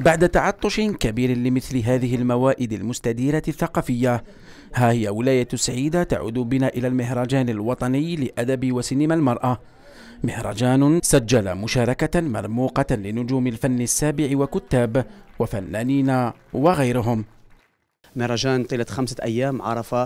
بعد تعطش كبير لمثل هذه الموائد المستديرة الثقافية ها هي ولاية سعيدة تعود بنا إلى المهرجان الوطني لأدب وسينما المرأة مهرجان سجل مشاركة مرموقة لنجوم الفن السابع وكتاب وفنانين وغيرهم مهرجان طيلة خمسة أيام عرف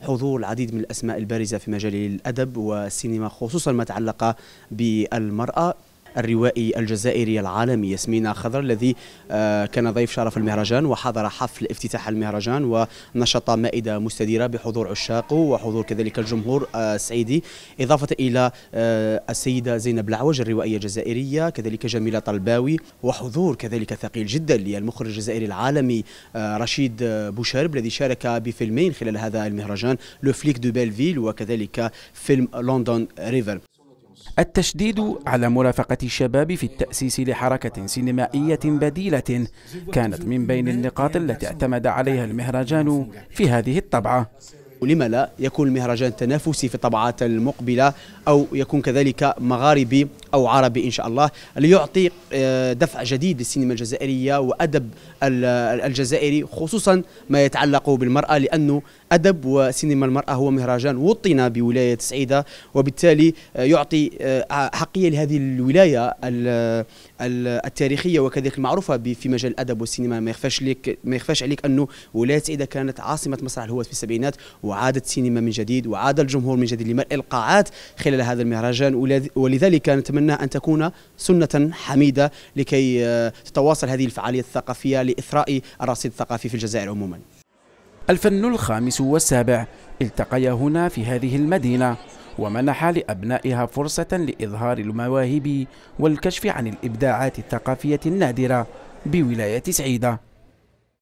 حضور العديد من الأسماء البارزة في مجال الأدب والسينما خصوصا ما تعلق بالمرأة الروائي الجزائري العالمي ياسمين خضر الذي آه، كان ضيف شرف المهرجان وحضر حفل افتتاح المهرجان ونشط مائدة مستديرة بحضور عشاقه وحضور كذلك الجمهور آه، السعيدي إضافة إلى آه، السيدة زينب العوج الروائية الجزائرية كذلك جميلة طلباوي وحضور كذلك ثقيل جدا للمخرج الجزائري العالمي رشيد بوشارب الذي شارك بفيلمين خلال هذا المهرجان لو فليك دو بيلفيل وكذلك فيلم لندن ريفر التشديد على مرافقة الشباب في التأسيس لحركة سينمائية بديلة كانت من بين النقاط التي اعتمد عليها المهرجان في هذه الطبعة ولما لا يكون المهرجان تنافسي في الطبعات المقبلة أو يكون كذلك مغاربي أو عربي إن شاء الله ليعطي آه، دفع جديد للسينما الجزائرية وأدب الجزائري خصوصا ما يتعلق بالمرأة لأنه أدب وسينما المرأة هو مهرجان وطن بولاية سعيدة وبالتالي آه، يعطي آه، حقية لهذه الولاية التاريخية وكذلك المعروفة في مجال الأدب والسينما ما يخفاش, لك ما يخفاش عليك أنه ولاية سعيدة كانت عاصمة مسرح الهوات في السبعينات و وعادت السينما من جديد وعاد الجمهور من جديد لملء القاعات خلال هذا المهرجان ولذلك نتمنى أن تكون سنة حميدة لكي آه، تتواصل هذه الفعالية الثقافية لإثراء الرصيد الثقافي في الجزائر عموما الفن الخامس والسابع التقيا هنا في هذه المدينة ومنح لأبنائها فرصة لإظهار المواهب والكشف عن الإبداعات الثقافية النادرة بولاية سعيدة